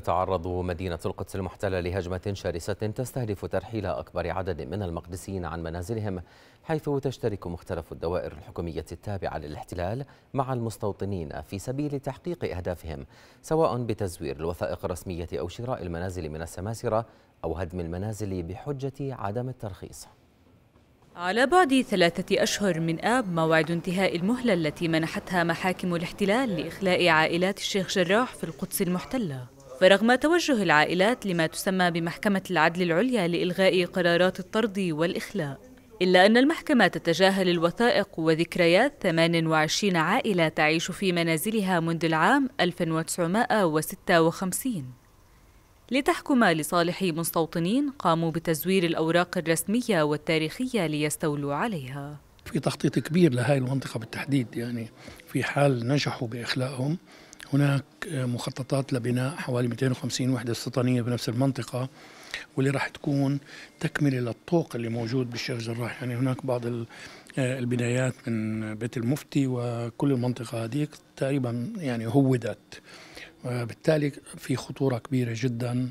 تتعرض مدينة القدس المحتلة لهجمة شرسة تستهدف ترحيل أكبر عدد من المقدسيين عن منازلهم حيث تشترك مختلف الدوائر الحكومية التابعة للاحتلال مع المستوطنين في سبيل تحقيق أهدافهم سواء بتزوير الوثائق الرسمية أو شراء المنازل من السماسرة أو هدم المنازل بحجة عدم الترخيص على بعد ثلاثة أشهر من آب موعد انتهاء المهلة التي منحتها محاكم الاحتلال لإخلاء عائلات الشيخ جراح في القدس المحتلة فرغم توجه العائلات لما تسمى بمحكمة العدل العليا لإلغاء قرارات الطرد والإخلاء إلا أن المحكمة تتجاهل الوثائق وذكريات 28 عائلة تعيش في منازلها منذ العام 1956 لتحكم لصالح مستوطنين قاموا بتزوير الأوراق الرسمية والتاريخية ليستولوا عليها في تخطيط كبير لهذه المنطقة بالتحديد يعني في حال نجحوا بإخلائهم هناك مخططات لبناء حوالي 250 وحدة استيطانية بنفس المنطقة واللي راح تكون تكملة للطوق اللي موجود بالشيخ جراح يعني هناك بعض البنايات من بيت المفتي وكل المنطقة هذيك تقريبا يعني هودت وبالتالي في خطورة كبيرة جدا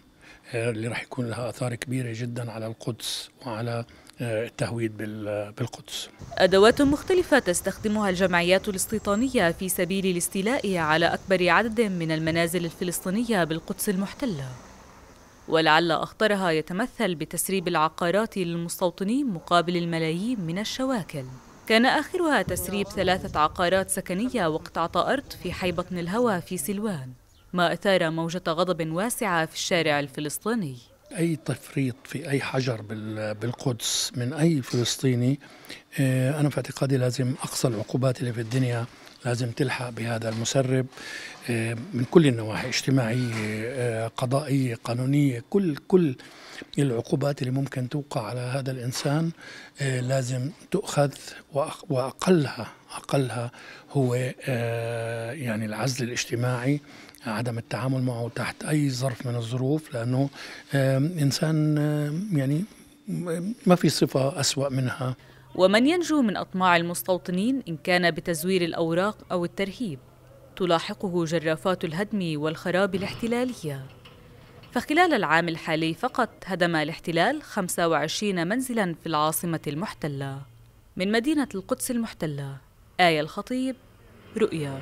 آه، اللي راح يكون لها آثار كبيرة جدا على القدس وعلى التهويد بالقدس أدوات مختلفة تستخدمها الجمعيات الاستيطانية في سبيل الاستيلاء على أكبر عدد من المنازل الفلسطينية بالقدس المحتلة ولعل أخطرها يتمثل بتسريب العقارات للمستوطنين مقابل الملايين من الشواكل كان آخرها تسريب ثلاثة عقارات سكنية وقطعة أرض في حي بطن الهوى في سلوان ما أثار موجة غضب واسعة في الشارع الفلسطيني أي تفريط في أي حجر بالقدس من أي فلسطيني آه، أنا في اعتقادي لازم أقصى العقوبات اللي في الدنيا لازم تلحق بهذا المسرب آه، من كل النواحي اجتماعية آه، قضائية قانونية كل كل العقوبات اللي ممكن توقع على هذا الإنسان آه، لازم تؤخذ وأقلها أقلها هو يعني العزل الاجتماعي عدم التعامل معه تحت أي ظرف من الظروف لأنه إنسان يعني ما في صفة أسوأ منها ومن ينجو من أطماع المستوطنين إن كان بتزوير الأوراق أو الترهيب تلاحقه جرافات الهدم والخراب الاحتلالية فخلال العام الحالي فقط هدم الاحتلال 25 منزلاً في العاصمة المحتلة من مدينة القدس المحتلة آية الخطيب رؤيا